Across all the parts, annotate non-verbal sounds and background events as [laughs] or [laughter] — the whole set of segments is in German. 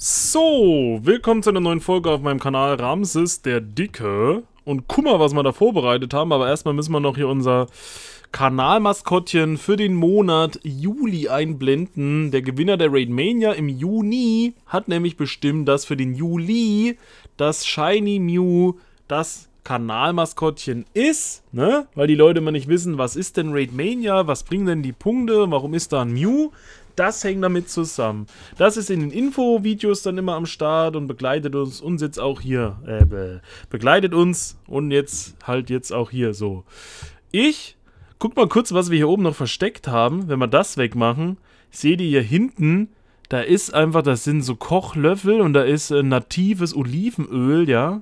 So, willkommen zu einer neuen Folge auf meinem Kanal Ramses der Dicke. Und guck mal, was wir da vorbereitet haben, aber erstmal müssen wir noch hier unser Kanalmaskottchen für den Monat Juli einblenden. Der Gewinner der Raid Mania im Juni hat nämlich bestimmt, dass für den Juli das Shiny Mew das Kanalmaskottchen ist, ne? Weil die Leute immer nicht wissen, was ist denn Raid Mania, was bringen denn die Punkte, warum ist da ein Mew? Das hängt damit zusammen. Das ist in den Info-Videos dann immer am Start und begleitet uns und jetzt auch hier. Äh, be begleitet uns und jetzt halt jetzt auch hier so. Ich guck mal kurz, was wir hier oben noch versteckt haben. Wenn wir das wegmachen, seht ihr hier hinten, da ist einfach, das sind so Kochlöffel und da ist äh, natives Olivenöl, ja.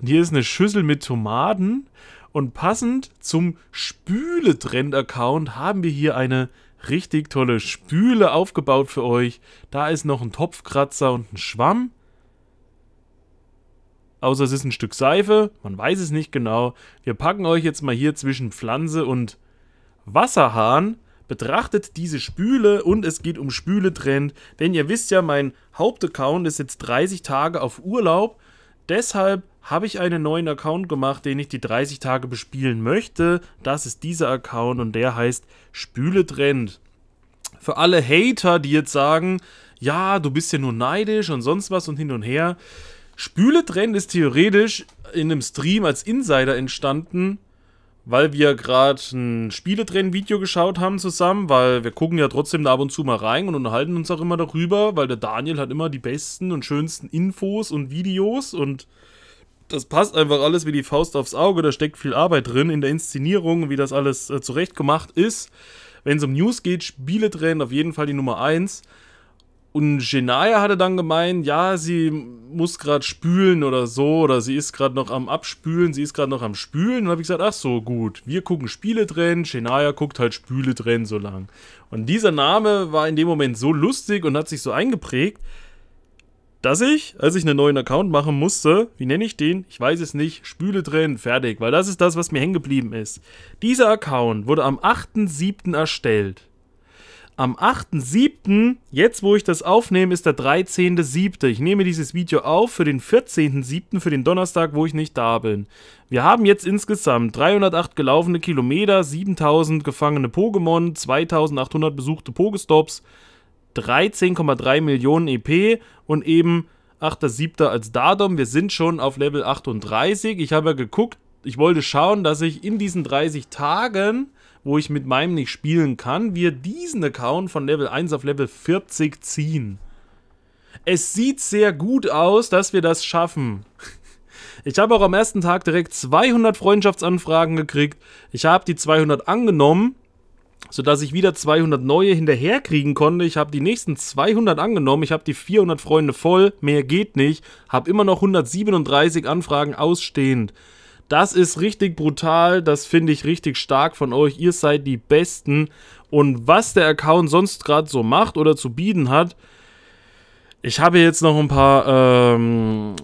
Und hier ist eine Schüssel mit Tomaten. Und passend zum Spüle-Trend-Account haben wir hier eine richtig tolle Spüle aufgebaut für euch. Da ist noch ein Topfkratzer und ein Schwamm. Außer es ist ein Stück Seife, man weiß es nicht genau. Wir packen euch jetzt mal hier zwischen Pflanze und Wasserhahn. Betrachtet diese Spüle und es geht um Spületrend, denn ihr wisst ja, mein Hauptaccount ist jetzt 30 Tage auf Urlaub Deshalb habe ich einen neuen Account gemacht, den ich die 30 Tage bespielen möchte. Das ist dieser Account und der heißt Spületrend. Für alle Hater, die jetzt sagen, ja, du bist ja nur neidisch und sonst was und hin und her. Spületrend ist theoretisch in einem Stream als Insider entstanden, weil wir gerade ein Spieletränen-Video geschaut haben zusammen, weil wir gucken ja trotzdem da ab und zu mal rein und unterhalten uns auch immer darüber, weil der Daniel hat immer die besten und schönsten Infos und Videos und das passt einfach alles wie die Faust aufs Auge. Da steckt viel Arbeit drin in der Inszenierung, wie das alles äh, zurechtgemacht ist. Wenn es um News geht, Spieletränen auf jeden Fall die Nummer 1. Und Genaya hatte dann gemeint, ja, sie muss gerade spülen oder so, oder sie ist gerade noch am Abspülen, sie ist gerade noch am Spülen. Und habe ich gesagt, ach so, gut, wir gucken Spiele drin, Genaya guckt halt Spüle drin so lang. Und dieser Name war in dem Moment so lustig und hat sich so eingeprägt, dass ich, als ich einen neuen Account machen musste, wie nenne ich den? Ich weiß es nicht, Spüle drin, fertig, weil das ist das, was mir hängen geblieben ist. Dieser Account wurde am 8.7. erstellt am 8.7., jetzt wo ich das aufnehme, ist der 13.7. Ich nehme dieses Video auf für den 14.7., für den Donnerstag, wo ich nicht da bin. Wir haben jetzt insgesamt 308 gelaufene Kilometer, 7000 gefangene Pokémon, 2800 besuchte Pokestops, 13,3 Millionen EP und eben 8.7. als Datum. Wir sind schon auf Level 38. Ich habe ja geguckt, ich wollte schauen, dass ich in diesen 30 Tagen wo ich mit meinem nicht spielen kann, wir diesen Account von Level 1 auf Level 40 ziehen. Es sieht sehr gut aus, dass wir das schaffen. Ich habe auch am ersten Tag direkt 200 Freundschaftsanfragen gekriegt. Ich habe die 200 angenommen, sodass ich wieder 200 neue hinterherkriegen konnte. Ich habe die nächsten 200 angenommen. Ich habe die 400 Freunde voll. Mehr geht nicht. Habe immer noch 137 Anfragen ausstehend. Das ist richtig brutal, das finde ich richtig stark von euch. Ihr seid die Besten. Und was der Account sonst gerade so macht oder zu bieten hat, ich habe jetzt noch ein paar ähm,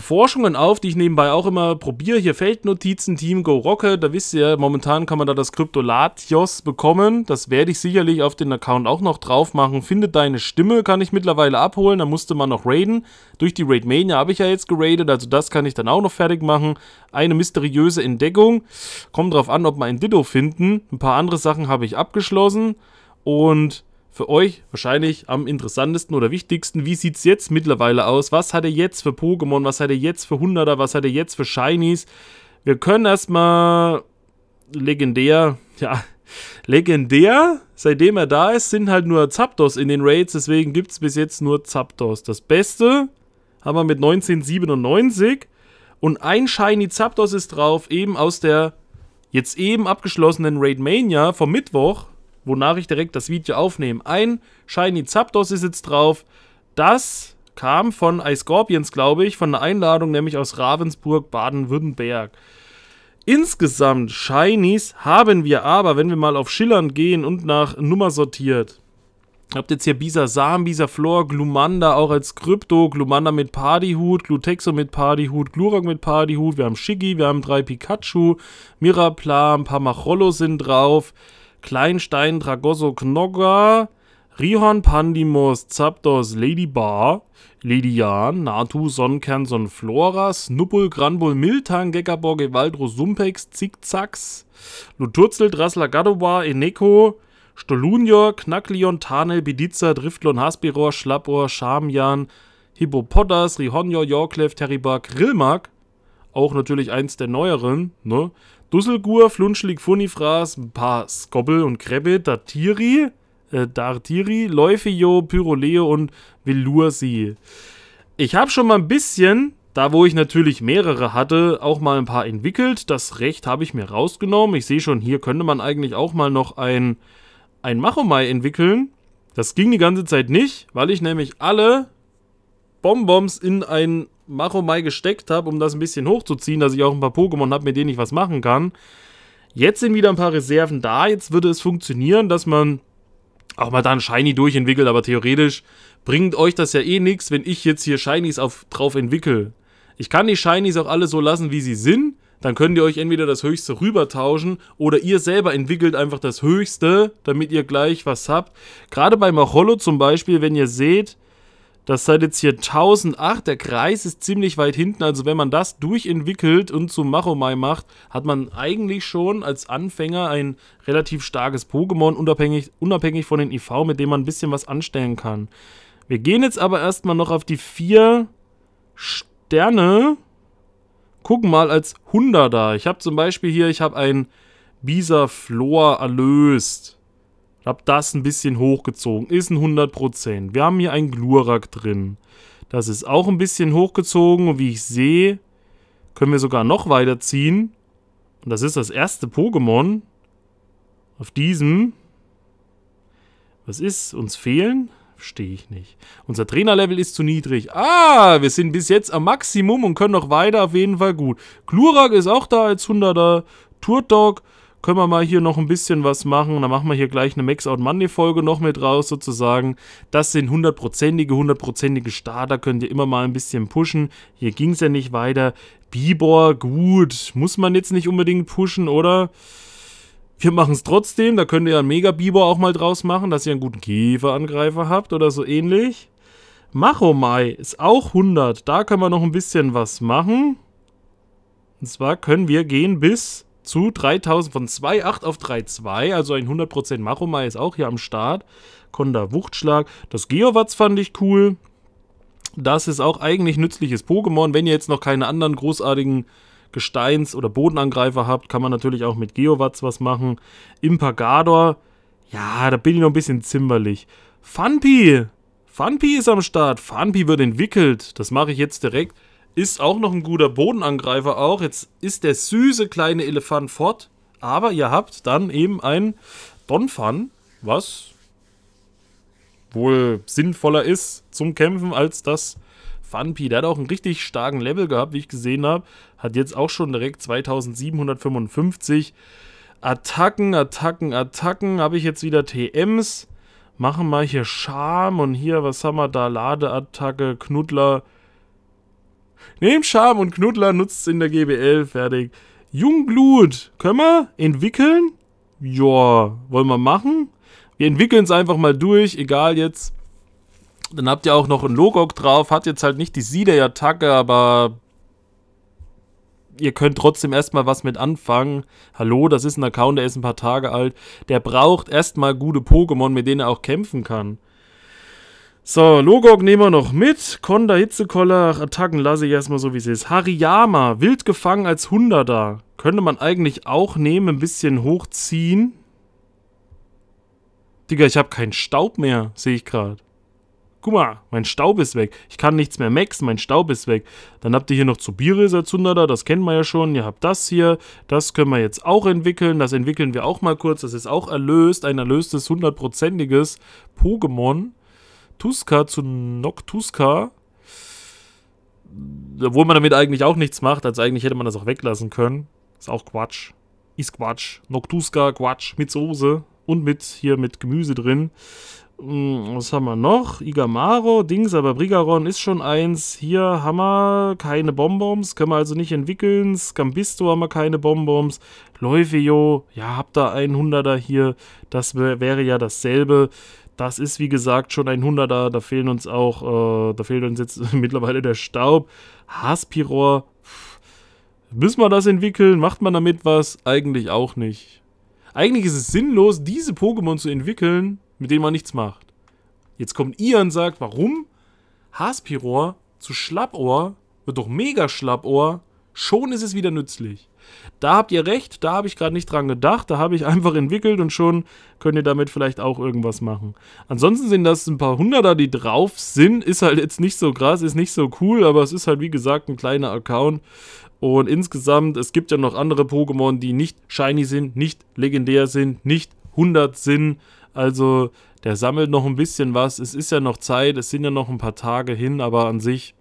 Forschungen auf, die ich nebenbei auch immer probiere. Hier Feldnotizen, Team Go Rocket. Da wisst ihr, momentan kann man da das Krypto Latios bekommen. Das werde ich sicherlich auf den Account auch noch drauf machen. Findet deine Stimme, kann ich mittlerweile abholen. Da musste man noch raiden. Durch die Raid Mania habe ich ja jetzt geradet, also das kann ich dann auch noch fertig machen. Eine mysteriöse Entdeckung. Kommt drauf an, ob wir ein Ditto finden. Ein paar andere Sachen habe ich abgeschlossen. Und für euch wahrscheinlich am interessantesten oder wichtigsten. Wie sieht es jetzt mittlerweile aus? Was hat er jetzt für Pokémon? Was hat er jetzt für Hunderter? Was hat er jetzt für Shinies? Wir können erstmal legendär, ja, legendär, seitdem er da ist, sind halt nur Zapdos in den Raids. Deswegen gibt es bis jetzt nur Zapdos. Das Beste haben wir mit 1997. Und ein Shiny Zapdos ist drauf, eben aus der jetzt eben abgeschlossenen Raid Mania vom Mittwoch wonach ich direkt das Video aufnehme. Ein Shiny Zapdos ist jetzt drauf. Das kam von iScorpions, glaube ich, von einer Einladung, nämlich aus Ravensburg, Baden-Württemberg. Insgesamt Shinies haben wir aber, wenn wir mal auf Schillern gehen und nach Nummer sortiert. Ihr Habt jetzt hier Bisa Sam, Bisa Flor, Glumanda auch als Krypto, Glumanda mit Partyhut, Glutexo mit Partyhut, Glurak mit Partyhut, wir haben Shiggy, wir haben drei Pikachu, Miraplan, Pamacholo sind drauf. Kleinstein, Dragoso, Knogga, Rihon, Pandimus, Zapdos, Ladybar, Ledian, Natu, Sonnenkern, Sonnenflora, Snuppel, Granbul, Miltan, Gekabor, Gewaldro, Sumpex, Zickzacks, Luturzel, Drassler, Gadowar, Eneko, Stolunior, Knacklion, Tarnel, Bediza, Driftlon, Haspiror, Schlappohr, Schamjan, Hippopotas, Rihonjor, Jorklef, Terribar, Grillmark, auch natürlich eins der neueren, ne? Dusselgur, Flunschlig, Funifras, ein paar Skobbel und Krebbe, Datiri, äh, Dartiri, Läufio, Pyroleo und Velursi. Ich habe schon mal ein bisschen, da wo ich natürlich mehrere hatte, auch mal ein paar entwickelt. Das Recht habe ich mir rausgenommen. Ich sehe schon, hier könnte man eigentlich auch mal noch ein, ein Machomai entwickeln. Das ging die ganze Zeit nicht, weil ich nämlich alle Bonbons in ein Machomai gesteckt habe, um das ein bisschen hochzuziehen, dass ich auch ein paar Pokémon habe, mit denen ich was machen kann. Jetzt sind wieder ein paar Reserven da. Jetzt würde es funktionieren, dass man auch mal da ein Shiny durchentwickelt, aber theoretisch bringt euch das ja eh nichts, wenn ich jetzt hier Shinies auf, drauf entwickle. Ich kann die Shinies auch alle so lassen, wie sie sind. Dann könnt ihr euch entweder das Höchste rübertauschen oder ihr selber entwickelt einfach das Höchste, damit ihr gleich was habt. Gerade bei Macholo zum Beispiel, wenn ihr seht, das seid halt jetzt hier 1008. Der Kreis ist ziemlich weit hinten. Also wenn man das durchentwickelt und zum Machomai macht, hat man eigentlich schon als Anfänger ein relativ starkes Pokémon, unabhängig, unabhängig von den IV, mit dem man ein bisschen was anstellen kann. Wir gehen jetzt aber erstmal noch auf die vier Sterne. Gucken mal als 100er. Ich habe zum Beispiel hier, ich habe ein Bisa Floor erlöst. Ich habe das ein bisschen hochgezogen. Ist ein 100%. Wir haben hier einen Glurak drin. Das ist auch ein bisschen hochgezogen. Und wie ich sehe, können wir sogar noch weiterziehen. Und das ist das erste Pokémon. Auf diesem. Was ist? Uns fehlen? Verstehe ich nicht. Unser Trainerlevel ist zu niedrig. Ah, wir sind bis jetzt am Maximum und können noch weiter. Auf jeden Fall gut. Glurak ist auch da als 100er. Turtok können wir mal hier noch ein bisschen was machen. Dann machen wir hier gleich eine Max Out Monday Folge noch mit raus sozusagen. Das sind hundertprozentige, hundertprozentige Starter. Könnt ihr immer mal ein bisschen pushen. Hier ging es ja nicht weiter. Bibor, gut. Muss man jetzt nicht unbedingt pushen, oder? Wir machen es trotzdem. Da könnt ihr einen Mega Bibor auch mal draus machen, dass ihr einen guten Käferangreifer habt oder so ähnlich. Machomai ist auch 100. Da können wir noch ein bisschen was machen. Und zwar können wir gehen bis zu 3000 von 2,8 auf 3,2, also ein 100% Machomai ist auch hier am Start. Konda Wuchtschlag. Das Geowatz fand ich cool. Das ist auch eigentlich nützliches Pokémon. Wenn ihr jetzt noch keine anderen großartigen Gesteins- oder Bodenangreifer habt, kann man natürlich auch mit Geowatz was machen. Impagador, ja, da bin ich noch ein bisschen zimperlich. Funpi, Funpi ist am Start. Funpi wird entwickelt. Das mache ich jetzt direkt. Ist auch noch ein guter Bodenangreifer auch. Jetzt ist der süße kleine Elefant fort. Aber ihr habt dann eben ein Donphan, was wohl sinnvoller ist zum Kämpfen als das Funpi. Der hat auch einen richtig starken Level gehabt, wie ich gesehen habe. Hat jetzt auch schon direkt 2755. Attacken, Attacken, Attacken. Habe ich jetzt wieder TMs. Machen wir hier Charme und hier, was haben wir da? Ladeattacke, Knuddler. Nehmt Scham und Knuddler nutzt es in der GBL. Fertig. Jungblut. Können wir entwickeln? Joa, wollen wir machen? Wir entwickeln es einfach mal durch, egal jetzt. Dann habt ihr auch noch einen Logok drauf. Hat jetzt halt nicht die Sieder-Attacke, aber ihr könnt trotzdem erstmal was mit anfangen. Hallo, das ist ein Account, der ist ein paar Tage alt. Der braucht erstmal gute Pokémon, mit denen er auch kämpfen kann. So, Logok nehmen wir noch mit. Konda, Hitzekoller, Attacken lasse ich erstmal so, wie sie ist. Hariyama, wild gefangen als Hunderter. Könnte man eigentlich auch nehmen, ein bisschen hochziehen. Digga, ich habe keinen Staub mehr, sehe ich gerade. Guck mal, mein Staub ist weg. Ich kann nichts mehr maxen, mein Staub ist weg. Dann habt ihr hier noch Zubiris als Hunderter, das kennen wir ja schon. Ihr habt das hier, das können wir jetzt auch entwickeln. Das entwickeln wir auch mal kurz, das ist auch erlöst. Ein erlöstes, hundertprozentiges Pokémon. Tuska zu Noctuska. Obwohl man damit eigentlich auch nichts macht. Also eigentlich hätte man das auch weglassen können. Ist auch Quatsch. Ist Quatsch. Noctuska, Quatsch. Mit Soße. Und mit hier mit Gemüse drin. Mm, was haben wir noch? Igamaro, Dings, aber Brigaron ist schon eins. Hier haben wir keine Bonbons, können wir also nicht entwickeln. Scambisto haben wir keine Bonbons. Leuveo, ja, habt da 100er hier. Das wäre ja dasselbe das ist wie gesagt schon ein Hunderter, da fehlen uns auch, äh, da fehlt uns jetzt [laughs] mittlerweile der Staub. Haspiror, müssen wir das entwickeln? Macht man damit was? Eigentlich auch nicht. Eigentlich ist es sinnlos, diese Pokémon zu entwickeln, mit denen man nichts macht. Jetzt kommt ihr und sagt, warum? Haspiror zu Schlappohr wird doch mega Schlappohr, schon ist es wieder nützlich. Da habt ihr recht, da habe ich gerade nicht dran gedacht, da habe ich [laughs] einfach entwickelt und schon könnt ihr damit vielleicht auch irgendwas machen. Ansonsten sind das ein paar Hunderter, die drauf sind, ist halt jetzt nicht so krass, ist nicht so cool, aber es ist halt wie gesagt ein kleiner Account. Und insgesamt, es gibt ja noch andere Pokémon, die nicht shiny sind, nicht legendär sind, nicht 100 sind. Also der sammelt noch ein bisschen was. Es ist ja noch Zeit, es sind ja noch ein paar Tage hin, aber an sich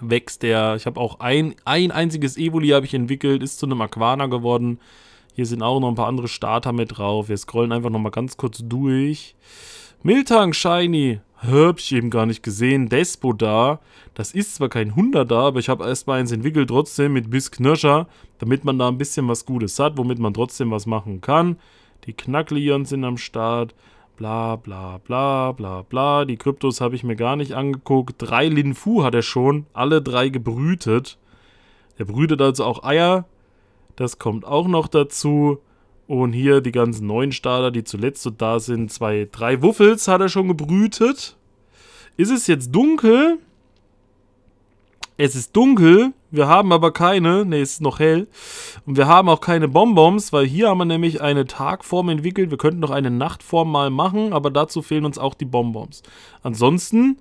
wächst der. Ich habe auch ein, ein einziges Evoli habe ich entwickelt, ist zu einem Aquana geworden. Hier sind auch noch ein paar andere Starter mit drauf. Wir scrollen einfach nochmal ganz kurz durch. Miltank Shiny. Hab ich eben gar nicht gesehen. Despo da. Das ist zwar kein 100er, aber ich habe erstmal eins entwickelt, trotzdem mit bis damit man da ein bisschen was Gutes hat, womit man trotzdem was machen kann. Die Knacklions sind am Start. Bla, bla, bla, bla, bla. Die Kryptos habe ich mir gar nicht angeguckt. Drei Linfu hat er schon. Alle drei gebrütet. Er brütet also auch Eier. Das kommt auch noch dazu. Und hier die ganzen neuen Starter, die zuletzt so da sind. Zwei, drei Wuffels hat er schon gebrütet. Ist es jetzt dunkel? Es ist dunkel, wir haben aber keine, ne, es ist noch hell. Und wir haben auch keine Bonbons, weil hier haben wir nämlich eine Tagform entwickelt. Wir könnten noch eine Nachtform mal machen, aber dazu fehlen uns auch die Bonbons. Ansonsten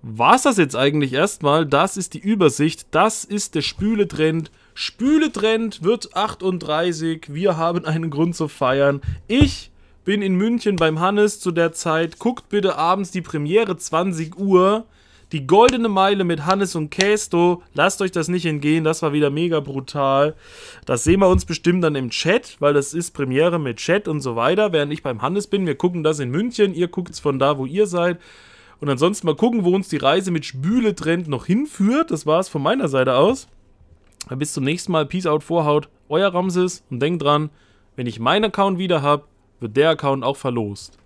war es das jetzt eigentlich erstmal. Das ist die Übersicht, das ist der Spületrend. Spületrend wird 38, wir haben [laughs] einen Grund zu feiern. Ich bin in München beim Hannes zu der Zeit. Guckt bitte abends die Premiere 20 Uhr. Die goldene Meile mit Hannes und Kesto. Lasst euch das nicht entgehen. Das war wieder mega brutal. Das sehen wir uns bestimmt dann im Chat, weil das ist Premiere mit Chat und so weiter. Während ich beim Hannes bin, wir gucken das in München. Ihr guckt es von da, wo ihr seid. Und ansonsten mal gucken, wo uns die Reise mit Spüle Trend noch hinführt. Das war es von meiner Seite aus. Bis zum nächsten Mal. Peace out, Vorhaut. Euer Ramses. Und denkt dran, wenn ich meinen Account wieder habe, wird der Account auch verlost.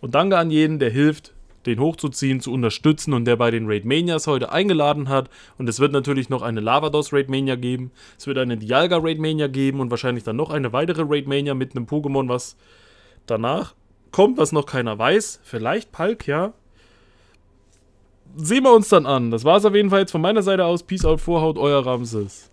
Und danke an jeden, der hilft, den hochzuziehen, zu unterstützen und der bei den Raid Manias heute eingeladen hat. Und es wird natürlich noch eine Lavados Raid Mania geben, es wird eine Dialga Raid Mania geben und wahrscheinlich dann noch eine weitere Raid Mania mit einem Pokémon, was danach kommt, was noch keiner weiß. Vielleicht Palk, ja. Sehen wir uns dann an. Das war es auf jeden Fall jetzt von meiner Seite aus. Peace out, Vorhaut, euer Ramses.